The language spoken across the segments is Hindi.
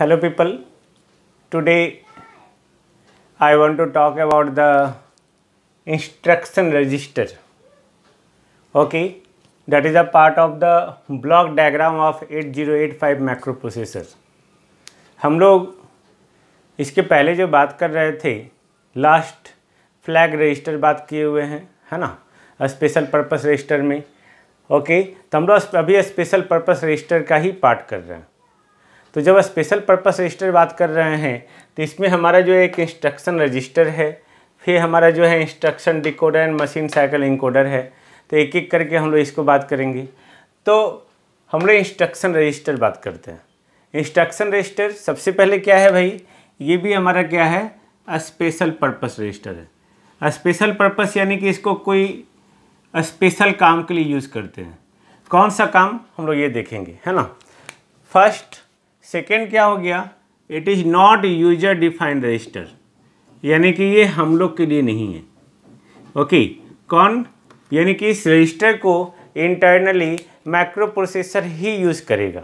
hello people today i want to talk about the instruction register okay that is a part of the block diagram of 8085 microprocessor हम लोग इसके पहले जो बात कर रहे थे लास्ट फ्लैग रजिस्टर बात किए हुए हैं है ना स्पेशल पर्पस रजिस्टर में ओके तो हम लोग अभी स्पेशल पर्पस रजिस्टर का ही पार्ट कर रहे हैं तो जब स्पेशल पर्पस रजिस्टर बात कर रहे हैं तो इसमें हमारा जो एक इंस्ट्रक्शन रजिस्टर है फिर हमारा जो है instruction decoder and machine cycle encoder है तो एक एक करके हम लोग इसको बात करेंगे तो हम लोग इंस्ट्रक्शन रजिस्टर बात करते हैं इंस्ट्रक्शन रजिस्टर सबसे पहले क्या है भाई ये भी हमारा क्या है स्पेशल पर्पस रजिस्टर है स्पेशल पर्पस यानी कि इसको कोई स्पेशल काम के लिए यूज़ करते हैं कौन सा काम हम लोग ये देखेंगे है ना फर्स्ट सेकेंड क्या हो गया it is not user defined register यानी कि ये हम लोग के लिए नहीं है ओके कौन यानी कि इस रजिस्टर को इंटरनली माइक्रो प्रोसेसर ही यूज़ करेगा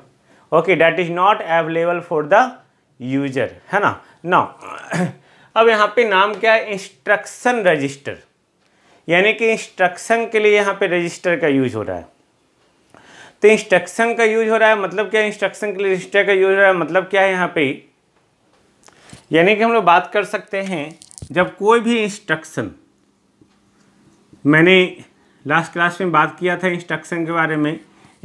okay that is not available for the user है ना नो अब यहाँ पे नाम क्या है इंस्ट्रक्शन रजिस्टर यानी कि इंस्ट्रक्शन के लिए यहाँ पे रजिस्टर का यूज हो रहा है तो इंस्ट्रक्शन का यूज हो रहा है मतलब क्या इंस्ट्रक्शन के लिए रजिस्टर का यूज हो रहा है मतलब क्या है यहाँ पे यानी कि हम लोग बात कर सकते हैं जब कोई भी इंस्ट्रक्शन मैंने लास्ट क्लास में बात किया था इंस्ट्रक्शन के बारे में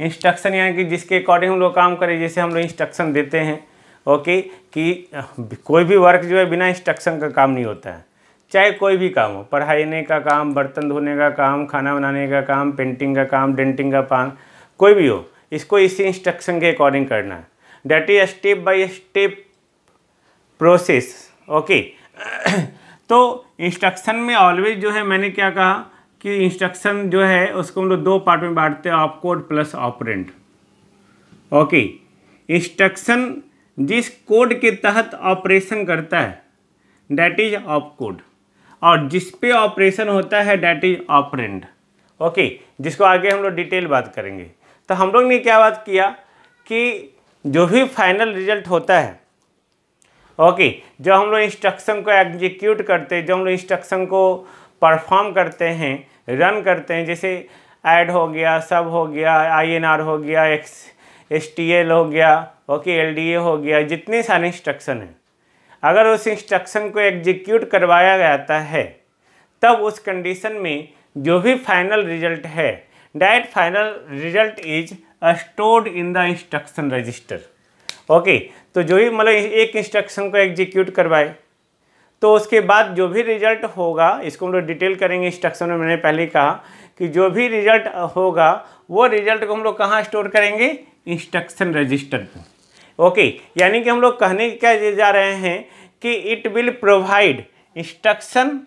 इंस्ट्रक्शन यानी कि जिसके अकॉर्डिंग हम लोग काम करें जैसे हम लोग इंस्ट्रक्शन देते हैं ओके कि कोई भी वर्क जो है बिना इंस्ट्रक्शन का काम नहीं होता है चाहे कोई भी काम हो पढ़ाने का काम बर्तन धोने का काम खाना बनाने का काम पेंटिंग का काम डेंटिंग का काम कोई भी हो इसको इसी इंस्ट्रक्शन के अकॉर्डिंग करना है that is step by step process okay तो इंस्ट्रक्शन में ऑलवेज जो है मैंने क्या कहा कि इंस्ट्रक्शन जो है उसको हम लोग दो पार्ट में बांटते हैं opcode plus operand okay instruction जिस कोड के तहत ऑपरेशन करता है डैट इज ऑफ कोड और जिस पे ऑपरेशन होता है डैट इज ऑपरेंट ओके जिसको आगे हम लोग डिटेल बात करेंगे तो हम लोग ने क्या बात किया कि जो भी फाइनल रिजल्ट होता है ओके जो हम लोग इंस्ट्रक्शन को एग्जीक्यूट करते हैं जो हम लोग इंस्ट्रक्शन को परफॉर्म करते हैं रन करते हैं जैसे ऐड हो गया सब हो गया आईएनआर हो गया एक्स एस हो गया ओके एलडीए हो गया जितने सारे इंस्ट्रक्शन हैं अगर उस इंस्ट्रक्शन को एग्जीक्यूट करवाया जाता है तब उस कंडीशन में जो भी फाइनल रिजल्ट है that final result is uh, stored in the instruction register okay okay, तो जो भी मतलब एक इंस्ट्रक्शन को एग्जीक्यूट करवाए तो उसके बाद जो भी रिजल्ट होगा इसको हम लोग डिटेल करेंगे इंस्ट्रक्शन में मैंने पहले कहा कि जो भी रिजल्ट uh, होगा वो रिजल्ट को हम लोग कहाँ स्टोर करेंगे इंस्ट्रक्शन रजिस्टर पर ओके यानी कि हम लोग कहने क्या जा रहे हैं कि इट विल प्रोवाइड इंस्ट्रक्शन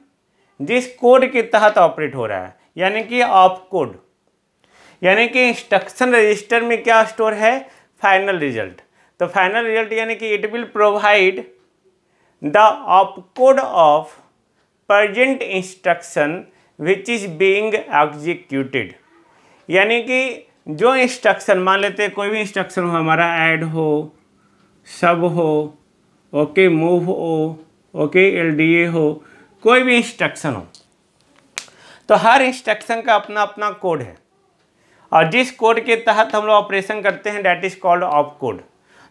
जिस कोड के तहत ऑपरेट हो रहा है यानी कि ऑफ कोड यानी कि इंस्ट्रक्शन रजिस्टर में क्या स्टोर है फाइनल रिजल्ट तो फाइनल रिजल्ट यानी कि it will provide the opcode of present instruction which is being executed यानी कि जो इंस्ट्रक्शन मान लेते हैं कोई भी इंस्ट्रक्शन हो हमारा ऐड हो सब हो ओके मूव हो ओके ए हो कोई भी इंस्ट्रक्शन हो तो हर इंस्ट्रक्शन का अपना अपना कोड है और जिस कोड के तहत हम लोग ऑपरेशन करते हैं that is called opcode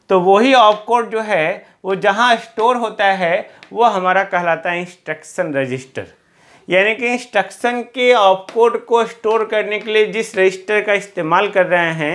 तो वही ऑफ कोड जो है वो जहाँ स्टोर होता है वो हमारा कहलाता है इंस्ट्रक्शन रजिस्टर यानी कि इंस्ट्रक्शन के ऑफ कोड को स्टोर करने के लिए जिस रजिस्टर का इस्तेमाल कर रहे हैं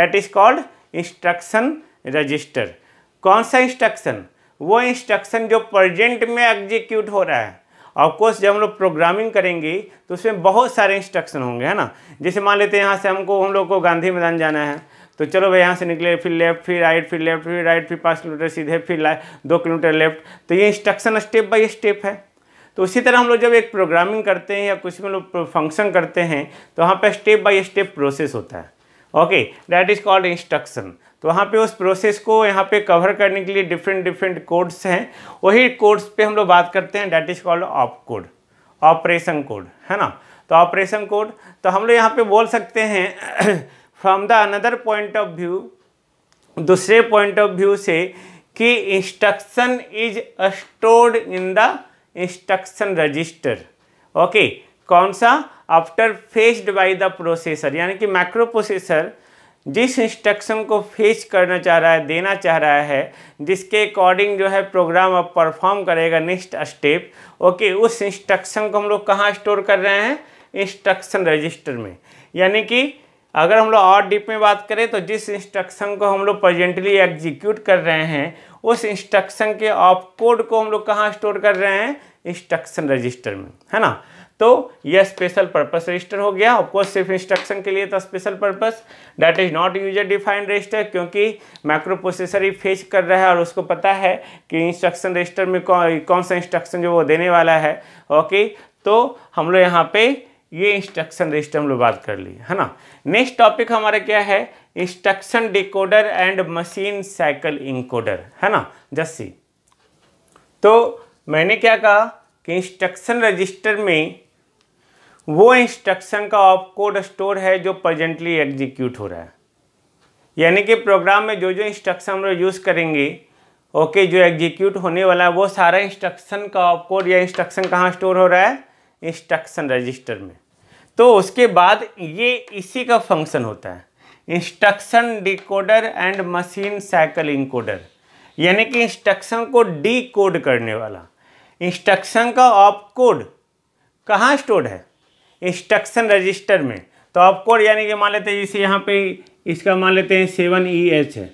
that is called instruction register कौन सा इंस्ट्रक्शन वो इंस्ट्रक्शन जो प्रजेंट में एग्जीक्यूट हो रहा है ऑफकोर्स जब हम लोग प्रोग्रामिंग करेंगे तो उसमें बहुत सारे इंस्ट्रक्शन होंगे है ना जैसे मान लेते हैं यहाँ से हमको हम लोग को गांधी मैदान जाना है तो चलो भाई यहाँ से निकले फिर लेफ्ट फिर राइट फिर लेफ्ट फिर राइट फिर पाँच किलोमीटर सीधे फिर दो किलोमीटर लेफ्ट तो ये इंस्ट्रक्शन स्टेप बाई स्टेप है तो उसी तरह हम लोग जब एक प्रोग्रामिंग करते हैं या कुछ में लोग फंक्शन करते हैं तो वहाँ पर स्टेप बाई स्टेप प्रोसेस होता है okay that is called instruction तो वहाँ पे उस प्रोसेस को यहाँ पे कवर करने के लिए डिफरेंट डिफरेंट कोड्स हैं वही कोड्स पे हम लोग बात करते हैं that is called opcode operation code है ना तो ऑपरेशन कोड तो हम लोग यहाँ पे बोल सकते हैं from the another point of view दूसरे पॉइंट ऑफ व्यू से कि instruction is stored in the instruction register okay कौन सा after fetched by the processor यानी कि माइक्रो प्रोसेसर जिस इंस्ट्रक्शन को फेच करना चाह रहा है देना चाह रहा है जिसके अकॉर्डिंग जो है प्रोग्राम अब परफॉर्म करेगा नेक्स्ट स्टेप ओके उस इंस्ट्रक्शन को हम लोग कहाँ स्टोर कर रहे हैं इंस्ट्रक्शन रजिस्टर में यानी कि अगर हम लोग और डीप में बात करें तो जिस इंस्ट्रक्शन को हम लोग प्रजेंटली एग्जीक्यूट कर रहे हैं उस इंस्ट्रक्शन के ऑफ कोड को हम लोग कहाँ स्टोर कर रहे हैं इंस्ट्रक्शन रजिस्टर में है ना तो यह स्पेशल पर्पस रजिस्टर हो गया ऑफकोर्स सिर्फ इंस्ट्रक्शन के लिए था special purpose that is not user defined register क्योंकि माइक्रो प्रोसेसर ही फेस कर रहा है और उसको पता है कि इंस्ट्रक्शन रजिस्टर में कौन कौन सा इंस्ट्रक्शन जो वो देने वाला है ओके तो हम लोग यहाँ पे ये इंस्ट्रक्शन रजिस्टर हम लोग बात कर लिए है ना नेक्स्ट टॉपिक हमारा क्या है instruction decoder and machine cycle encoder है ना जस्सी तो मैंने क्या कहा कि इंस्ट्रक्शन रजिस्टर में वो इंस्ट्रक्शन का ऑफ कोड स्टोर है जो प्रजेंटली एग्जीक्यूट हो रहा है यानी कि प्रोग्राम में जो जो इंस्ट्रक्शन हम लोग यूज़ करेंगे ओके जो एग्जीक्यूट होने वाला है वो सारा इंस्ट्रक्शन का ऑफ कोड या इंस्ट्रक्शन कहाँ स्टोर हो रहा है इंस्ट्रक्शन रजिस्टर में तो उसके बाद ये इसी का फंक्शन होता है instruction decoder and machine cycle encoder यानी कि इंस्ट्रक्शन को डी कोड करने वाला इंस्ट्रक्शन का ऑफ कोड कहाँ स्टोर है इंस्ट्रक्शन रजिस्टर में तो ऑपकोड यानी कि मान लेते हैं जैसे यहाँ पे इसका मान लेते हैं सेवन ई एच है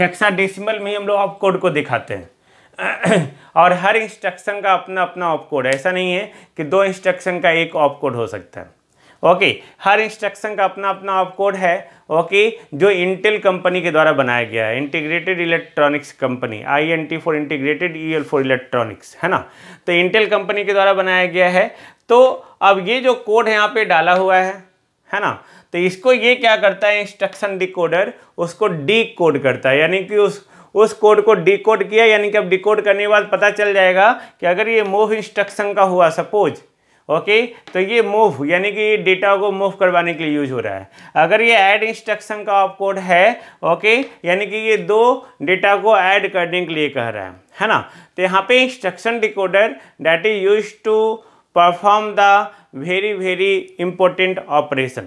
हेक्सा डेसिमल में हम लोग ऑफ को दिखाते हैं और हर इंस्ट्रक्शन का अपना अपना ऑफकोड ऐसा नहीं है कि दो इंस्ट्रक्शन का एक ऑफ कोड हो सकता है ओके हर इंस्ट्रक्शन का अपना अपना ऑफ कोड है ओके जो इंटेल कंपनी के द्वारा बनाया गया है integrated electronics company I N T for integrated E for electronics है ना तो इंटेल कंपनी के द्वारा बनाया गया है तो अब ये जो कोड यहाँ पे डाला हुआ है है ना तो इसको ये क्या करता है इंस्ट्रक्शन डिकोडर उसको डी कोड करता है यानी कि उस उस कोड को डी कोड किया यानी कि अब डिकोड करने के बाद पता चल जाएगा कि अगर ये मूव इंस्ट्रक्शन का हुआ सपोज ओके तो ये मूव यानी कि ये डेटा को मूव करवाने के लिए यूज हो रहा है अगर ये ऐड इंस्ट्रक्शन का आप कोड है ओके यानी कि ये दो डेटा को ऐड करने के लिए कह रहा है है ना तो यहाँ पे instruction decoder that is use to perform the very very important operation.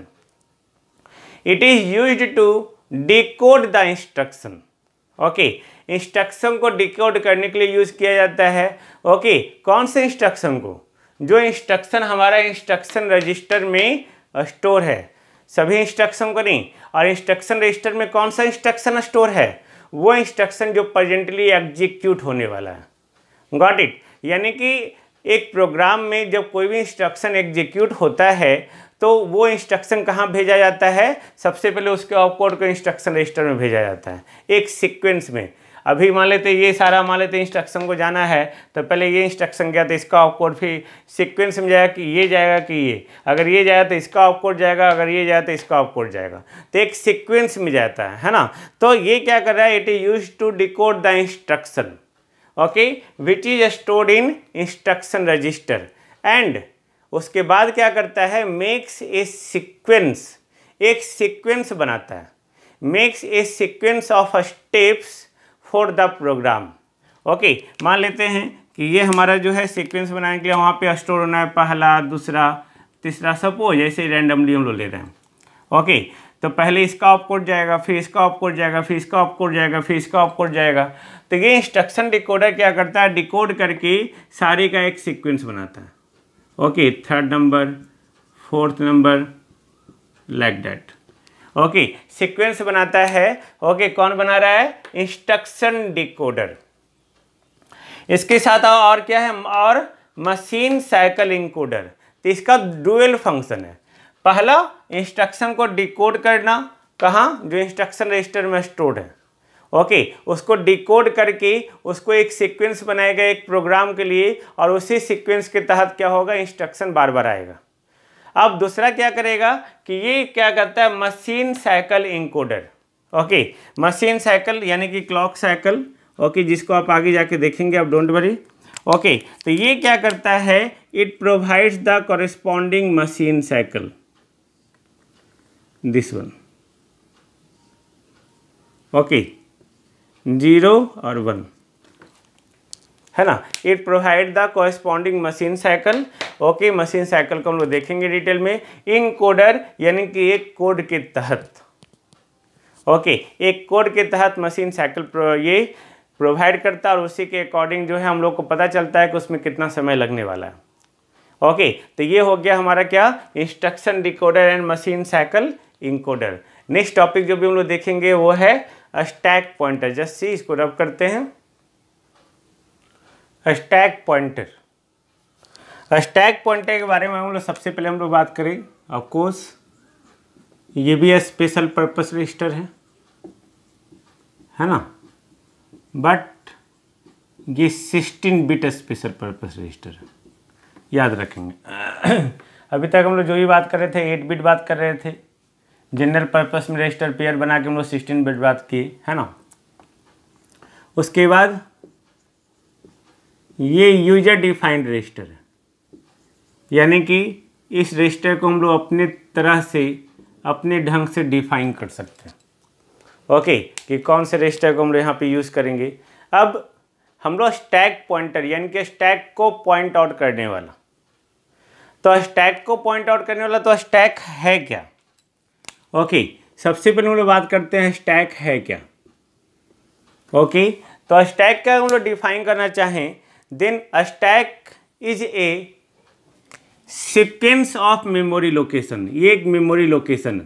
It is used to decode the instruction. Okay, instruction को डिकोड करने के लिए यूज़ किया जाता है ओके okay, कौन से इंस्ट्रक्शन को जो इंस्ट्रक्शन हमारा इंस्ट्रक्शन रजिस्टर में स्टोर है सभी इंस्ट्रक्शन को नहीं और इंस्ट्रक्शन रजिस्टर में कौन सा इंस्ट्रक्शन स्टोर है वो इंस्ट्रक्शन जो प्रेजेंटली एग्जीक्यूट होने वाला है गॉट इट यानी कि एक प्रोग्राम में जब कोई भी इंस्ट्रक्शन एग्जीक्यूट होता है तो वो इंस्ट्रक्शन कहाँ भेजा जाता है सबसे पहले उसके ऑफ कोड को इंस्ट्रक्शन रजिस्टर में भेजा जाता है एक सिक्वेंस में अभी मान लेते ये सारा मान लेते इंस्ट्रक्शन को जाना है तो पहले ये इंस्ट्रक्शन गया तो इसका ऑपकोड फिर सिक्वेंस में जाएगा कि ये जाएगा कि ये अगर ये जाएगा तो इसका ऑपकोड जाएगा अगर ये जाए तो इसका ऑपकोड जाएगा तो एक सिक्वेंस में जाता है है ना तो ये क्या कर रहा है it is use to decode the instruction okay which is stored in instruction register and उसके बाद क्या करता है मेक्स ए सिक्वेंस एक सिक्वेंस बनाता है makes a sequence of steps for the program okay मान लेते हैं कि ये हमारा जो है सिक्वेंस बनाने के लिए वहाँ पे स्टोर होना है पहला दूसरा तीसरा सपोज ऐसे रैंडमली हम लोग ले रहे हैं ओके okay, तो पहले इसका ऑपकोड जाएगा फिर इसका ऑफ जाएगा फिर इसका ऑफ जाएगा फिर इसका ऑफ जाएगा तो ये इंस्ट्रक्शन डिकोडर क्या करता है डिकोड करके सारे का एक सीक्वेंस बनाता है okay third number fourth number like that okay sequence बनाता है ओके okay, कौन बना रहा है इंस्ट्रक्शन डिकोडर इसके साथ और क्या है और मशीन साइकिल इंकोडर तो इसका डुअल फंक्शन है पहला इंस्ट्रक्शन को डिकोड करना कहाँ जो इंस्ट्रक्शन रजिस्टर में स्टोर है ओके उसको डिकोड करके उसको एक सीक्वेंस बनाएगा एक प्रोग्राम के लिए और उसी सीक्वेंस के तहत क्या होगा इंस्ट्रक्शन बार बार आएगा अब दूसरा क्या करेगा कि ये क्या करता है machine cycle encoder okay machine cycle यानी कि क्लॉक साइकिल ओके जिसको आप आगे जाके देखेंगे आप डोंट वरी ओके तो ये क्या करता है it provides the corresponding machine cycle this one okay zero और वन है ना it provide the corresponding machine cycle okay machine cycle को हम लोग देखेंगे डिटेल में इन कोडर यानी कि एक कोड के तहत ओके okay, एक कोड के तहत मशीन साइकिल प्रो, ये प्रोवाइड करता है और उसी के अकॉर्डिंग जो है हम लोग को पता चलता है कि उसमें कितना समय लगने वाला है ओके okay, तो ये हो गया हमारा क्या instruction decoder and machine cycle encoder next topic जो भी हम लोग देखेंगे वो है स्टैक पॉइंटर जस्ट सी इसको रब करते हैं स्टैक पॉइंटर स्टैक पॉइंटर के बारे में हम लोग सबसे पहले हम लोग बात करें ऑफकोर्स ये भी स्पेशल पर्पस रजिस्टर है है ना बट ये sixteen bit special purpose register है याद रखेंगे अभी तक हम लोग जो भी बात कर रहे थे एट बिट बात कर रहे थे जनरल पर्पस में रजिस्टर पेयर बना के हम लोग सिक्सटीन बेट बात की है ना उसके बाद ये यूजर डिफाइंड रजिस्टर है यानी कि इस रजिस्टर को हम लोग अपने तरह से अपने ढंग से डिफाइन कर सकते हैं ओके कि कौन से रजिस्टर को हम लोग यहाँ पे यूज़ करेंगे अब हम लोग स्टैक पॉइंटर यानी कि स्टैक को पॉइंट आउट करने वाला तो स्टैक को पॉइंट आउट करने वाला तो स्टैक है क्या ओके सबसे पहले हम लोग बात करते हैं स्टैक है क्या ओके तो स्टैक का हम लोग डिफाइन करना चाहें then stack is a sequence of memory location ये एक मेमोरी लोकेशन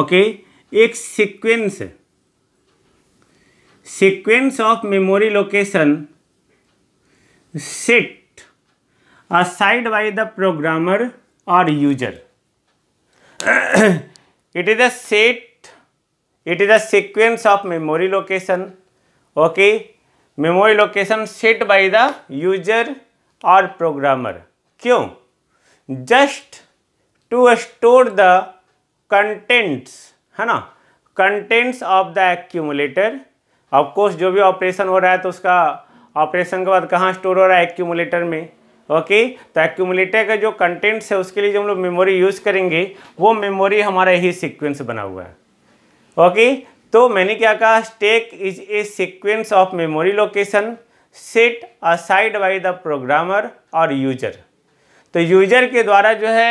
ओके एक sequence sequence of memory location set aside by the programmer और user it is a set it is a sequence of memory location okay memory location set by the user or programmer kyun just to store the contents hai na contents of the accumulator of course jo bhi operation ho raha hai to uska operation ke baad kahan store ho raha hai accumulator mein okay तो एक्यूमुलेटर का जो कंटेंट्स है उसके लिए जो हम लोग मेमोरी यूज़ करेंगे वो मेमोरी हमारा ही सीक्वेंस बना हुआ है ओके तो मैंने क्या कहा stack is a sequence of memory location set aside by the programmer और यूजर तो यूजर के द्वारा जो है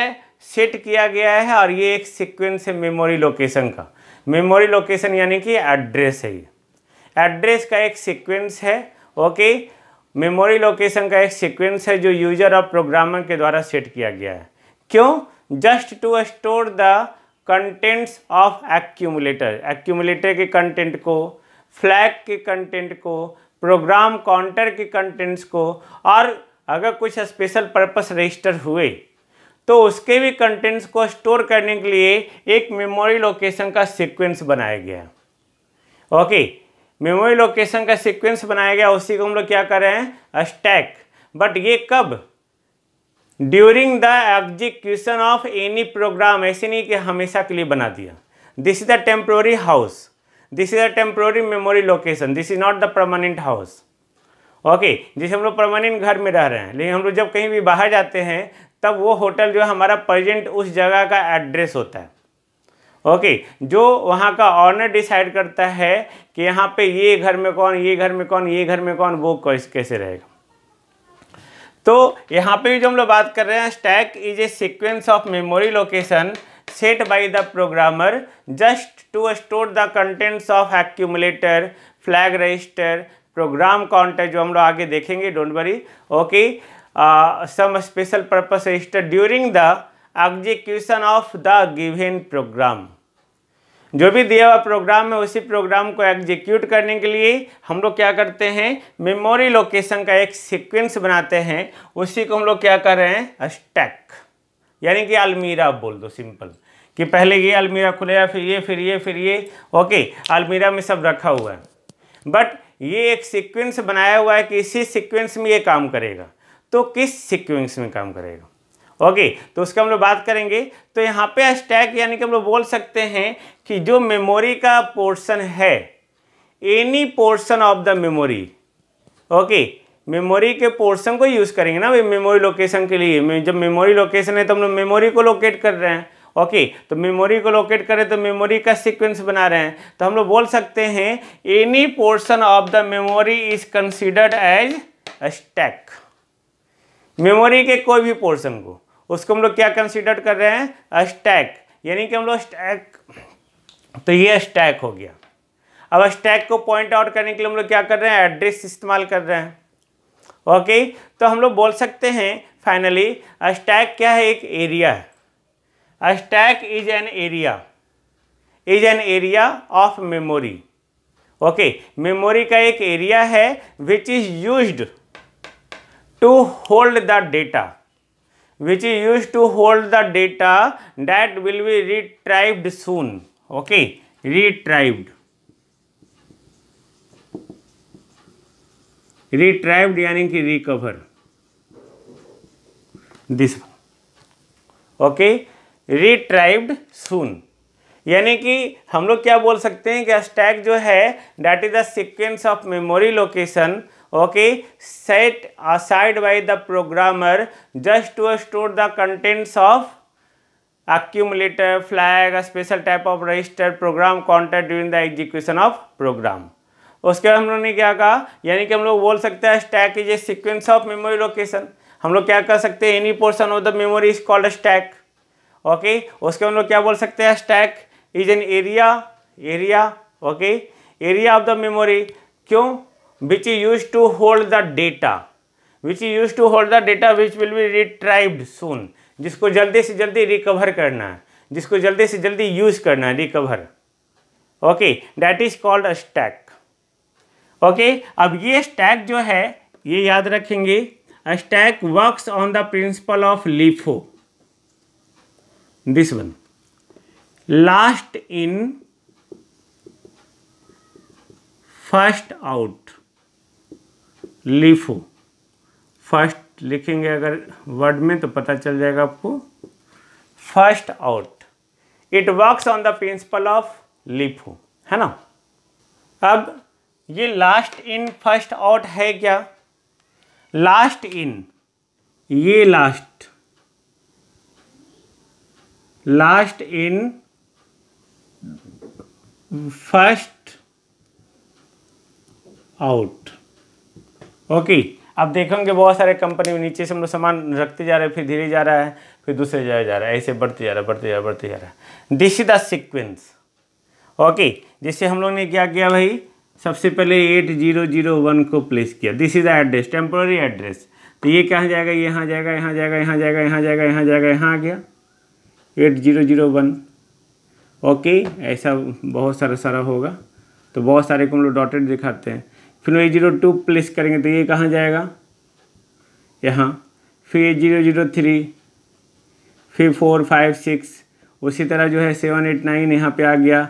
सेट किया गया है और ये एक सिक्वेंस है मेमोरी लोकेशन का मेमोरी लोकेशन यानी कि एड्रेस है ये एड्रेस का एक सीक्वेंस है ओके मेमोरी लोकेशन का एक सीक्वेंस है जो यूजर और प्रोग्रामर के द्वारा सेट किया गया है क्यों just to store the contents of accumulator accumulator के कंटेंट को फ्लैग के कंटेंट को प्रोग्राम काउंटर के कंटेंट्स को और अगर कुछ स्पेशल पर्पस रजिस्टर हुए तो उसके भी कंटेंट्स को स्टोर करने के लिए एक मेमोरी लोकेशन का सीक्वेंस बनाया गया ओके okay. मेमोरी लोकेशन का सीक्वेंस बनाया गया उसी को हम लोग क्या कर रहे हैं स्टैक बट ये कब during the execution of any program ऐसे नहीं कि हमेशा के लिए बना दिया this is the temporary house this is the temporary memory location this is not the permanent house okay जैसे हम लोग परमानेंट घर में रह रहे हैं लेकिन हम लोग जब कहीं भी बाहर जाते हैं तब वो होटल जो है हमारा प्रेजेंट उस जगह का एड्रेस होता है ओके जो वहाँ का ऑनर डिसाइड करता है कि यहाँ पे ये घर में कौन ये घर में कौन ये घर में कौन वो कैसे रहेगा तो यहाँ पे भी जो हम लोग बात कर रहे हैं stack is a sequence of memory location set by the programmer just to store the contents of accumulator flag register program counter जो हम लोग आगे देखेंगे don't worry okay some special purpose register during the execution of the given program जो भी दिया हुआ प्रोग्राम है उसी प्रोग्राम को एग्जीक्यूट करने के लिए हम लोग क्या करते हैं मेमोरी लोकेशन का एक सीक्वेंस बनाते हैं उसी को हम लोग क्या कर रहे हैं स्टैक यानी कि अलमीरा बोल दो सिंपल कि पहले ये अलमीरा खुलेगा फिर ये फिर ये फिर ये ओके अलमीरा में सब रखा हुआ है बट ये एक सीक्वेंस बनाया हुआ है कि इसी सीक्वेंस में ये काम करेगा तो किस सीक्वेंस में काम करेगा ओके तो उसका हम लोग बात करेंगे तो यहाँ पे स्टैक यानी कि हम लोग बोल सकते हैं कि जो मेमोरी का पोर्शन है any portion of the memory okay memory के पोर्शन को यूज़ करेंगे ना भाई मेमोरी लोकेशन के लिए जब मेमोरी लोकेशन है तो हम लोग मेमोरी को लोकेट कर रहे हैं ओके तो मेमोरी को लोकेट करें तो मेमोरी का सीक्वेंस बना रहे हैं तो हम लोग बोल सकते हैं any portion of the memory is considered as stack memory के कोई भी पोर्शन को उसको हम लोग क्या कंसिडर कर रहे हैं स्टैक यानी कि हम लोग स्टैक तो ये स्टैक हो गया अब स्टैक को पॉइंट आउट करने के लिए हम लोग क्या कर रहे हैं एड्रेस इस्तेमाल कर रहे हैं ओके तो हम लोग बोल सकते हैं फाइनली स्टैक क्या है एक एरिया है stack is an area is an area of memory okay memory का एक एरिया है which is used to hold the data which is used to hold the data that will be retrieved soon okay retrieved retrieved yani ki recover this okay retrieved soon यानी कि हम लोग क्या बोल सकते हैं कि स्टैक जो है that is the sequence of memory location okay set aside by the programmer just to store the contents of accumulator flag a special type of register program counter during the execution of program उसके बाद हम लोगों ने क्या कहा यानी कि हम लोग बोल सकते हैं stack is a sequence of memory location हम लोग क्या कर सकते हैं any portion of the memory is called stack okay उसके हम लोग क्या बोल सकते हैं stack is an area area okay area of the memory क्यों which is use to hold the data which is use to hold the data which will be retrieved soon जिसको जल्दी से जल्दी रिकवर करना है जिसको जल्दी से जल्दी यूज करना है recover okay that is called a stack okay अब ये स्टैक जो है ये याद रखेंगे stack works on the principle of LIFO this one last in first out LIFO first लिखेंगे अगर वर्ड में तो पता चल जाएगा आपको first out it works on the principle of LIFO है ना अब ये लास्ट इन फर्स्ट आउट है क्या लास्ट इन ये last last in first out okay आप देखेंगे बहुत सारे कंपनी में नीचे से हम लोग सामान रखते जा रहे हैं फिर धीरे जा रहा है फिर दूसरे जगह जा रहा है ऐसे बढ़ते जा रहा है बढ़ते जा रहा है बढ़ते जा रहा है this is the sequence okay जैसे हम लोग ने क्या किया भाई सबसे पहले एट जीरो जीरो वन को प्लेस किया this is the address temporary address तो ये कहाँ जाएगा ये यहाँ जाएगा यहाँ जाएगा यहाँ जाएगा यहाँ जाएगा यहाँ जाएगा यहाँ आ गया eight zero zero one okay ऐसा बहुत सारा सारा होगा तो बहुत सारे को हम लोग डॉटेड दिखाते हैं फिर ए जीरो टू प्लेस करेंगे तो ये कहाँ जाएगा यहाँ फिर ए जीरो जीरो थ्री फिर फोर फाइव सिक्स उसी तरह जो है सेवन एट नाइन यहाँ पे आ गया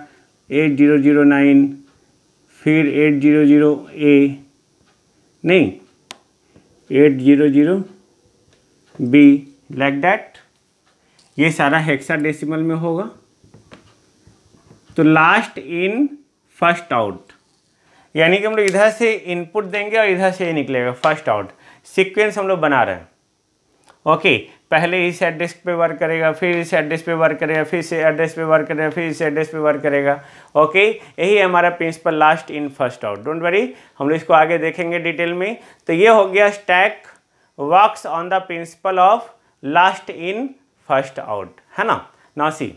एट जीरो जीरो नाइन फिर एट जीरो जीरो ए नहीं eight zero zero B like that ये सारा हेक्सा डेसिमल में होगा तो लास्ट इन फर्स्ट आउट यानी कि हम लोग इधर से इनपुट देंगे और इधर से ये निकलेगा फर्स्ट आउट सीक्वेंस हम लोग बना रहे हैं ओके पहले इस एड्रेस पे वर्क करेगा फिर इस एड्रेस पे वर्क करेगा फिर इस एड्रेस पे वर्क करेगा फिर इस एड्रेस पे वर्क करेगा ओके यही हमारा principle last in first out don't worry हम लोग इसको आगे देखेंगे डिटेल में तो ये हो गया stack works on the principle of last in first out है ना नासी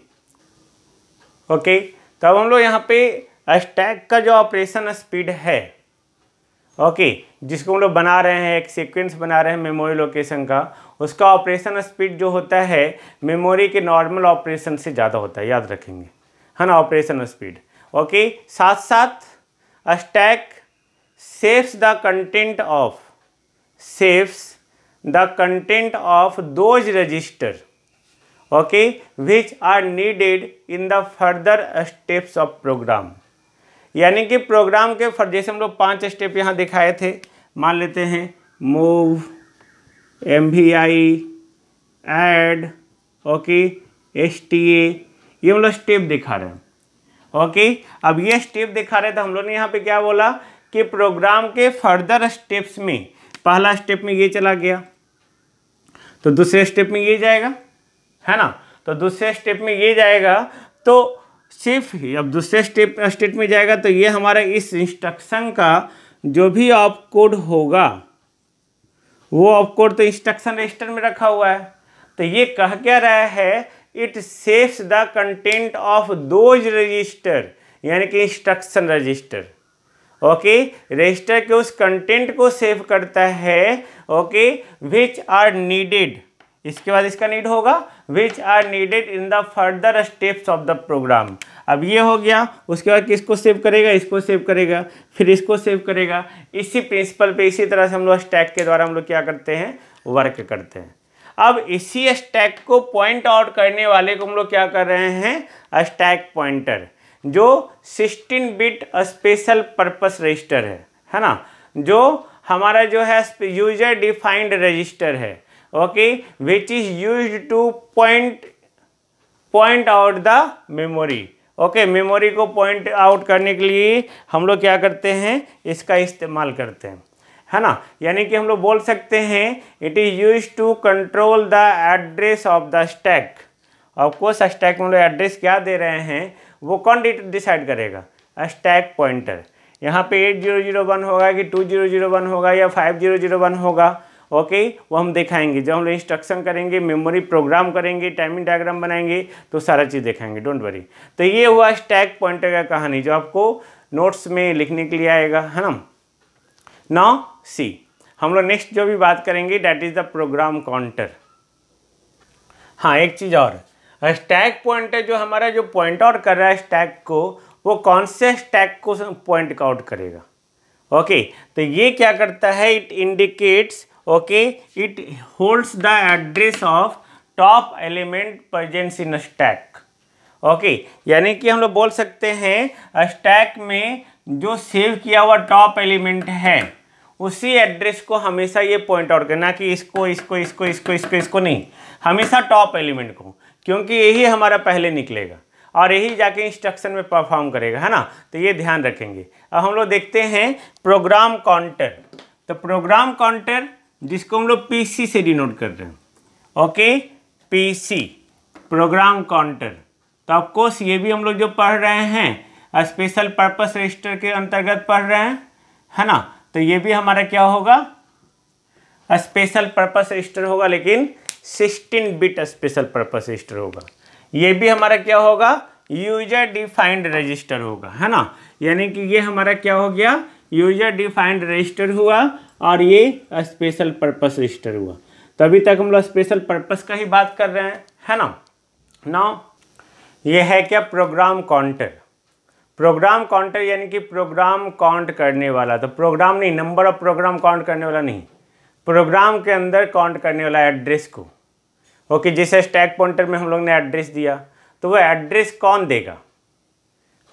ओके तो तब हम लोग यहाँ पे स्टैक का जो ऑपरेशन स्पीड है ओके जिसको हम लोग बना रहे हैं एक सीक्वेंस बना रहे हैं मेमोरी लोकेशन का उसका ऑपरेशन स्पीड जो होता है मेमोरी के नॉर्मल ऑपरेशन से ज़्यादा होता है याद रखेंगे है ना ऑपरेशन स्पीड ओके साथ साथ stack saves the content of saves the content of those register okay which are needed in the further steps of program यानी कि प्रोग्राम के फर जैसे हम लोग पाँच स्टेप यहाँ दिखाए थे मान लेते हैं move M V I add okay S T A ये हम लोग स्टेप दिखा रहे हैं ओके अब ये स्टेप दिखा रहे थे तो हम लोग ने यहाँ पे क्या बोला कि प्रोग्राम के फर्दर स्टेप्स में पहला स्टेप में ये चला गया तो दूसरे स्टेप में ये जाएगा है ना तो दूसरे स्टेप में ये जाएगा तो सिर्फ ही अब दूसरे स्टेप स्टेट में जाएगा तो ये हमारा इस इंस्ट्रक्शन का जो भी ऑप कोड होगा वो ऑप कोड तो इंस्ट्रक्शन रजिस्टर में रखा हुआ है तो ये कह क्या रहा है it saves the content of those register यानी कि इंस्ट्रक्शन रजिस्टर ओके रजिस्टर के उस कंटेंट को सेव करता है ओके विच आर नीडेड इसके बाद इसका नीड होगा which are needed in the further steps of the program अब ये हो गया उसके बाद किसको सेव करेगा इसको सेव करेगा फिर इसको सेव करेगा इसी प्रिंसिपल पे इसी तरह से हम लोग स्टैक के द्वारा हम लोग क्या करते हैं वर्क करते हैं अब इसी स्टैक को पॉइंट आउट करने वाले को हम लोग क्या कर रहे हैं स्टैक पॉइंटर जो sixteen bit special purpose register है है ना जो हमारा जो है यूजर डिफाइंड रजिस्टर है okay which is used to point point out the memory okay memory को पॉइंट आउट करने के लिए हम लोग क्या करते हैं इसका इस्तेमाल करते हैं है ना यानी कि हम लोग बोल सकते हैं it is use to control the address of the stack course stack में लोग एड्रेस क्या दे रहे हैं वो कौन डिसाइड करेगा स्टैक पॉइंटर यहाँ पे एट जीरो जीरो वन होगा कि टू जीरो जीरो वन होगा या five zero zero one okay ओके वो हम दिखाएंगे जब हम इंस्ट्रक्शन करेंगे मेमोरी प्रोग्राम करेंगे टाइमिंग डायग्राम बनाएंगे तो सारा चीज़ दिखाएंगे डोंट वरी तो ये हुआ स्टैक पॉइंटर का कहानी जो आपको नोट्स में लिखने के लिए आएगा है ना नौ सी हम लोग नेक्स्ट जो भी बात करेंगे that is the program counter हाँ एक चीज़ और स्टैक पॉइंटर जो हमारा जो पॉइंट आउट कर रहा है स्टैक को वो कौन से स्टैक को पॉइंट आउट करेगा ओके okay, तो ये क्या करता है it indicates okay it holds the address of top element present in stack okay यानी कि हम लोग बोल सकते हैं स्टैक में जो सेव किया हुआ टॉप एलिमेंट है उसी एड्रेस को हमेशा ये पॉइंट आउट करना कि इसको इसको इसको इसको इसको इसको नहीं हमेशा टॉप एलिमेंट को क्योंकि यही हमारा पहले निकलेगा और यही जाके इंस्ट्रक्शन में परफॉर्म करेगा है ना तो ये ध्यान रखेंगे अब हम लोग देखते हैं प्रोग्राम काउंटर तो प्रोग्राम काउंटर जिसको हम लोग पी से डिनोट कर रहे हैं ओके पीसी प्रोग्राम काउंटर तो ऑफकोर्स ये भी हम लोग जो पढ़ रहे हैं स्पेशल पर्पस रजिस्टर के अंतर्गत पढ़ रहे हैं है ना तो ये भी हमारा क्या होगा स्पेशल पर्पस रजिस्टर होगा लेकिन 16 बिट स्पेशल पर्पस रजिस्टर होगा ये भी हमारा क्या होगा यूजर डिफाइंड रजिस्टर होगा है ना यानी कि ये हमारा क्या हो गया यूजर डिफाइंड रजिस्टर हुआ और ये स्पेशल पर्पस रजिस्टर हुआ तो अभी तक हम लोग स्पेशल पर्पस का ही बात कर रहे हैं है ना ना ये है क्या प्रोग्राम काउंटर प्रोग्राम काउंटर यानी कि प्रोग्राम काउंट करने वाला तो प्रोग्राम नहीं नंबर ऑफ प्रोग्राम काउंट करने वाला नहीं प्रोग्राम के अंदर काउंट करने वाला एड्रेस को ओके जैसे स्टैक पॉइंटर में हम लोग ने एड्रेस दिया तो वो एड्रेस कौन देगा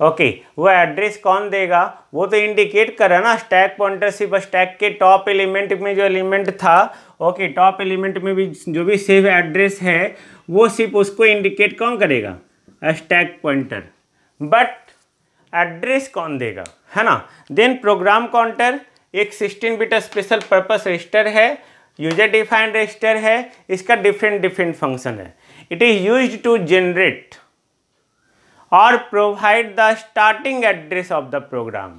ओके वो एड्रेस कौन देगा वो तो इंडिकेट करा ना स्टैक पॉइंटर सिर्फ स्टैक के टॉप एलिमेंट में जो एलिमेंट था ओके टॉप एलिमेंट में भी जो भी सेव एड्रेस है वो सिर्फ उसको इंडिकेट कौन करेगा स्टैक पॉइंटर बट एड्रेस कौन देगा है ना देन प्रोग्राम काउंटर एक 16 बिट स्पेशल पर्पस रजिस्टर है यूजर डिफाइंड रजिस्टर है इसका डिफरेंट डिफरेंट फंक्शन है it is use to generate और provide the starting address of the program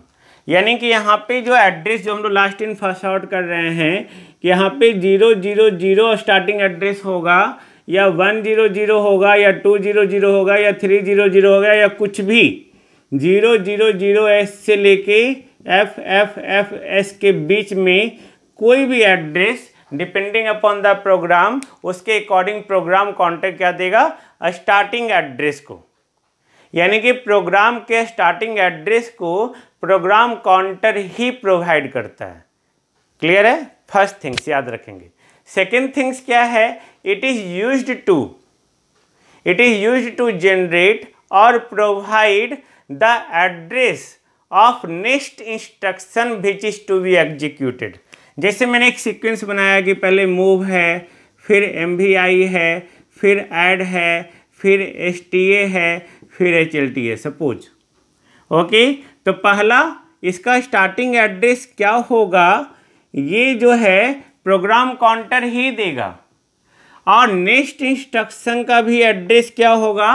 यानी कि यहाँ पे जो एड्रेस जो हम लोग लास्ट इन फर्स्ट आउट कर रहे हैं कि यहाँ पे zero zero zero starting address होगा या वन जीरो जीरो होगा या टू जीरो जीरो होगा या थ्री जीरो जीरो होगा या कुछ भी जीरो जीरो जीरो एस से लेके एफ एफ एफ एस के बीच में कोई भी address depending upon the program उसके अकॉर्डिंग प्रोग्राम कॉन्टेक्ट क्या देगा स्टार्टिंग एड्रेस को यानी कि प्रोग्राम के स्टार्टिंग एड्रेस को प्रोग्राम काउंटर ही प्रोवाइड करता है क्लियर है फर्स्ट थिंग्स याद रखेंगे सेकेंड थिंग्स क्या है it is use to it is use to generate और provide the address of next instruction which is to be executed जैसे मैंने एक सीक्वेंस बनाया कि पहले मूव है फिर एम है फिर एड है फिर एस है फिर एच एल टी है सपोज ओके तो पहला इसका स्टार्टिंग एड्रेस क्या होगा ये जो है प्रोग्राम काउंटर ही देगा और नेक्स्ट इंस्ट्रक्शन का भी एड्रेस क्या होगा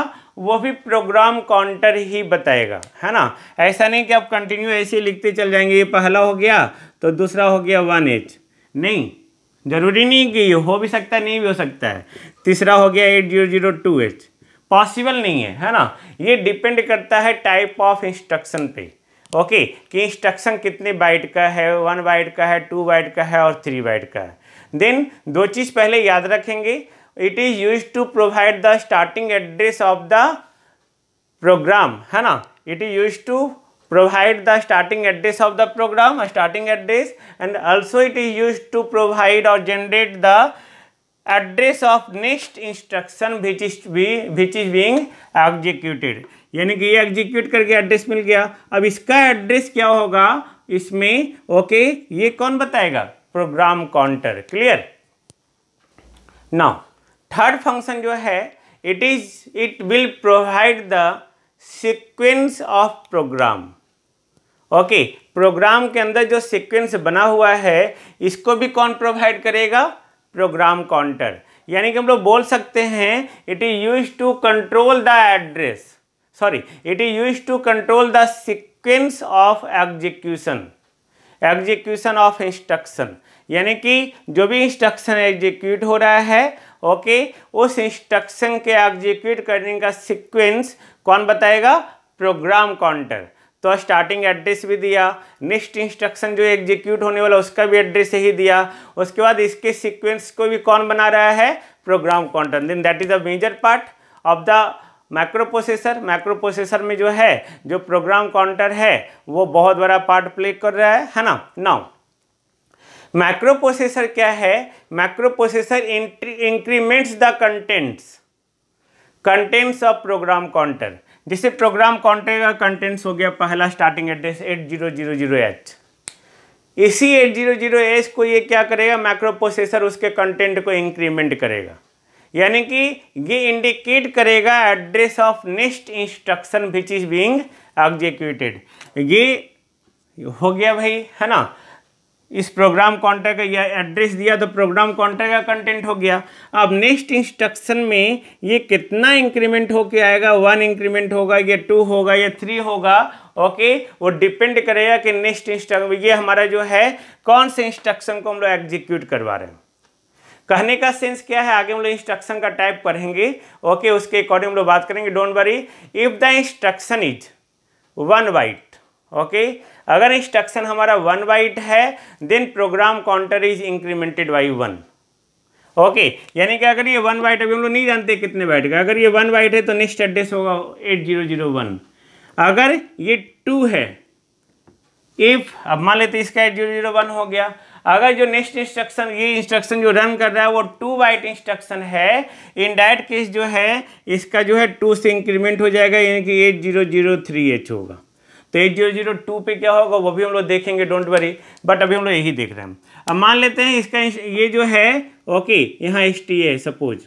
वो भी प्रोग्राम काउंटर ही बताएगा है ना ऐसा नहीं कि आप कंटिन्यू ऐसे लिखते चल जाएंगे ये पहला हो गया तो दूसरा हो गया वन एच नहीं ज़रूरी नहीं कि हो भी सकता है नहीं भी हो सकता है तीसरा हो गया eight zero zero two H possible नहीं है है ना ये डिपेंड करता है टाइप ऑफ इंस्ट्रक्शन पे ओके कि इंस्ट्रक्शन कितने बाइट का है वन बाइट का है टू बाइट का है और थ्री बाइट का है देन दो चीज़ पहले याद रखेंगे it is use to provide the starting address of the program है ना it is use to provide the starting address of the program starting address and also it is use to provide और generate the address of next instruction which is which is being executed यानी कि ये एग्जीक्यूट करके एड्रेस मिल गया अब इसका एड्रेस क्या होगा इसमें ओके ये कौन बताएगा program counter clear now third function जो है it is it will provide the sequence of program okay program के अंदर जो सीक्वेंस बना हुआ है इसको भी कौन प्रोवाइड करेगा प्रोग्राम काउंटर यानी कि हम लोग बोल सकते हैं it is use to control the address sorry it is use to control the sequence of execution execution of instruction यानी कि जो भी इंस्ट्रक्शन एग्जीक्यूट हो रहा है ओके okay, उस इंस्ट्रक्शन के एग्जीक्यूट करने का सिक्वेंस कौन बताएगा प्रोग्राम काउंटर तो स्टार्टिंग एड्रेस भी दिया नेक्स्ट इंस्ट्रक्शन जो एग्जीक्यूट होने वाला उसका भी एड्रेस ही दिया उसके बाद इसके सीक्वेंस को भी कौन बना रहा है program counter then that is the major part of the microprocessor microprocessor में जो है जो प्रोग्राम काउंटर है वो बहुत बड़ा पार्ट प्ले कर रहा है है ना नाउ माइक्रो प्रोसेसर क्या है microprocessor increments the contents contents of program counter जैसे प्रोग्राम कॉन्ट्रे का कंटेंट्स हो गया पहला starting address at zero zero zero H इसी एट जीरो जीरो एच को ये क्या करेगा माइक्रो प्रोसेसर उसके कंटेंट को इंक्रीमेंट करेगा यानी कि ये इंडिकेट करेगा address of next instruction which is being executed ये हो गया भाई है ना इस प्रोग्राम कॉन्टैक्ट यह एड्रेस दिया तो प्रोग्राम कॉन्टैक्ट का कंटेंट हो गया अब नेक्स्ट इंस्ट्रक्शन में ये कितना इंक्रीमेंट होके आएगा वन इंक्रीमेंट होगा या टू होगा या थ्री होगा ओके वो डिपेंड करेगा कि नेक्स्ट इंस्ट्रक्शन ये हमारा जो है कौन से इंस्ट्रक्शन को हम लोग एग्जीक्यूट करवा रहे हैं कहने का सेंस क्या है आगे हम लोग इंस्ट्रक्शन का टाइप पढ़ेंगे ओके उसके अकॉर्डिंग हम लोग बात करेंगे don't worry if the instruction is one byte okay अगर इंस्ट्रक्शन हमारा वन बाइट है then program counter is incremented by one okay यानी कि अगर ये वन बाइट अभी हम लोग नहीं जानते कितने बाइट का अगर ये वन बाइट है तो नेक्स्ट एड्रेस होगा एट जीरो जीरो वन अगर ये टू है इफ अब मान लेते इसका एट जीरो जीरो वन हो गया अगर जो नेक्स्ट इंस्ट्रक्शन ये इंस्ट्रक्शन जो रन कर रहा है वो टू बाइट इंस्ट्रक्शन है इन डैट केस जो है इसका जो है टू से इंक्रीमेंट हो जाएगा यानी कि at zero zero three H होगा तो एट जीरो जीरो टू पर क्या होगा वो भी हम लोग देखेंगे डोंट वरी बट अभी हम लोग यही देख रहे हैं अब मान लेते हैं इसका ये जो है ओके यहाँ एस टी है सपोज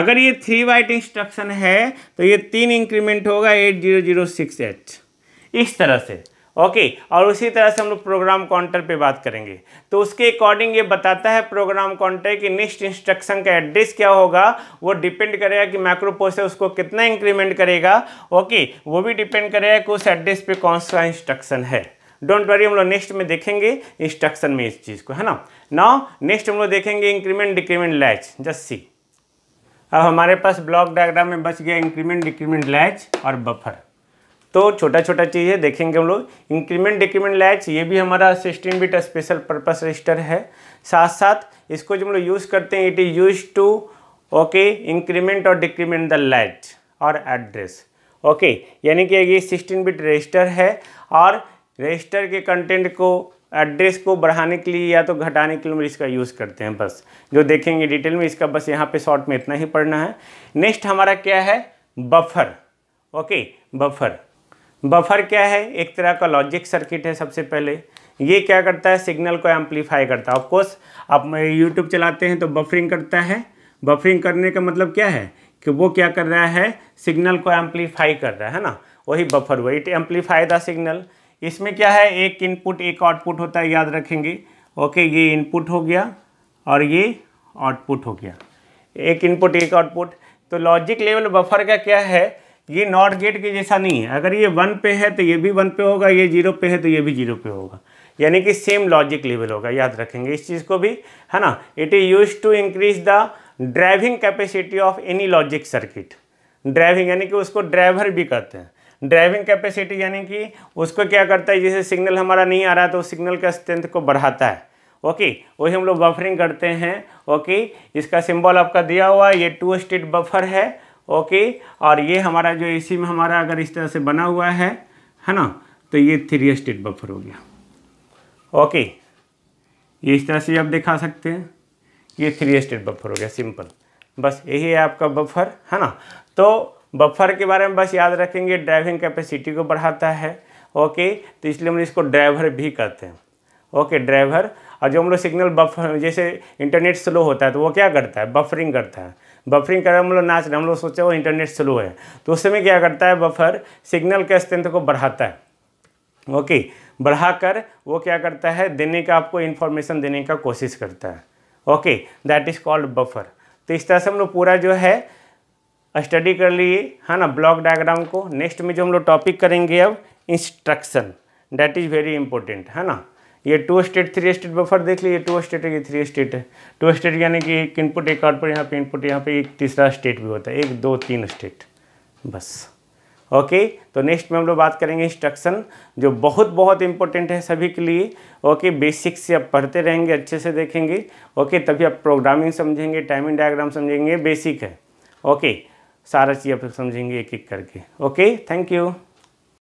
अगर ये थ्री वाइट इंस्ट्रक्शन है तो ये तीन इंक्रीमेंट होगा at zero zero six H इस तरह से ओके और उसी तरह से हम लोग प्रोग्राम काउंटर पे बात करेंगे तो उसके अकॉर्डिंग ये बताता है प्रोग्राम काउंटर कि नेक्स्ट इंस्ट्रक्शन का एड्रेस क्या होगा वो डिपेंड करेगा कि माइक्रो प्रोसेसर उसको कितना इंक्रीमेंट करेगा ओके वो भी डिपेंड करेगा कि उस एड्रेस पे कौन सा इंस्ट्रक्शन है डोंट वरी हम लोग नेक्स्ट में देखेंगे इंस्ट्रक्शन में इस चीज़ को है ना नाउ नेक्स्ट हम लोग देखेंगे increment decrement latch just see अब हमारे पास ब्लॉक डायग्राम में बच गया इंक्रीमेंट डिक्रीमेंट लैच और बफर तो छोटा छोटा चीज़ है देखेंगे हम लोग इंक्रीमेंट डिक्रीमेंट लैच ये भी हमारा sixteen bit special purpose register है साथ साथ इसको जो हम लोग यूज़ करते हैं it is use to okay increment और डिक्रीमेंट द लैच और एड्रेस ओके यानी कि ये सिक्सटीन बिट रजिस्टर है और रजिस्टर के कंटेंट को एड्रेस को बढ़ाने के लिए या तो घटाने के लिए हम इसका यूज़ करते हैं बस जो देखेंगे डिटेल में इसका बस यहाँ पे शॉर्ट में इतना ही पढ़ना है नेक्स्ट हमारा क्या है बफर ओके बफर बफर क्या है एक तरह का लॉजिक सर्किट है सबसे पहले ये क्या करता है सिग्नल को एम्पलीफाई करता है ऑफकोर्स आप यूट्यूब चलाते हैं तो बफरिंग करता है बफरिंग करने का मतलब क्या है कि वो क्या कर रहा है सिग्नल को एम्पलीफाई कर रहा है ना वही बफर हुआ इट एम्पलीफाई द सिग्नल इसमें क्या है एक इनपुट एक आउटपुट होता है याद रखेंगे ओके ये इनपुट हो गया और ये आउटपुट हो गया एक इनपुट एक आउटपुट तो लॉजिक लेवल बफर का क्या है ये नॉट गेट के जैसा नहीं है अगर ये वन पे है तो ये भी वन पे होगा ये जीरो पे है तो ये भी जीरो पे होगा यानी कि सेम लॉजिक लेवल होगा याद रखेंगे इस चीज़ को भी है ना it is use to increase the driving capacity of any logic circuit driving यानी कि उसको ड्राइवर भी कहते हैं ड्राइविंग कैपेसिटी यानी कि उसको क्या करता है जैसे सिग्नल हमारा नहीं आ रहा तो सिग्नल का स्ट्रेंथ को बढ़ाता है ओके वही हम लोग बफरिंग करते हैं ओके इसका सिंबल आपका दिया हुआ है ये टू स्टेट बफर है ओके और ये हमारा जो एसी में हमारा अगर इस तरह से बना हुआ है है ना तो ये थ्री स्टेट बफर हो गया ओके ये इस तरह से आप दिखा सकते हैं ये थ्री स्टेट बफर हो गया सिंपल बस यही है आपका बफर है ना तो बफर के बारे में बस याद रखेंगे ड्राइविंग कैपेसिटी को बढ़ाता है ओके तो इसलिए हम इसको ड्राइवर भी कहते हैं ओके ड्राइवर और जो हम लोग सिग्नल बफर जैसे इंटरनेट स्लो होता है तो वो क्या करता है बफरिंग करता है बफरिंग कर हम लोग नाच रहे हम लोग सोचे वो इंटरनेट स्लो है तो उस समय क्या करता है बफर सिग्नल के स्ट्रेंथ को बढ़ाता है ओके बढ़ाकर वो क्या करता है देने का आपको इन्फॉर्मेशन देने का कोशिश करता है okay that is called buffer तो इस तरह से हम लोग पूरा जो है स्टडी कर लिए है ना ब्लॉक डायग्राम को नेक्स्ट में जो हम लोग टॉपिक करेंगे अब instruction that is very important है ना ये two state three state buffer देख लीजिए टू स्टेट है ये थ्री स्टेट है टू स्टेट यानी कि एक इनपुट एक आउटपुट यहाँ पे इनपुट यहाँ पे एक तीसरा स्टेट भी होता है एक दो तीन स्टेट बस ओके तो नेक्स्ट में हम लोग बात करेंगे इंस्ट्रक्शन जो बहुत बहुत इंपॉर्टेंट है सभी के लिए ओके बेसिक से आप पढ़ते रहेंगे अच्छे से देखेंगे ओके तभी आप प्रोग्रामिंग समझेंगे टाइमिंग डायग्राम समझेंगे बेसिक है ओके सारा चीज़ आप समझेंगे एक एक करके ओके थैंक यू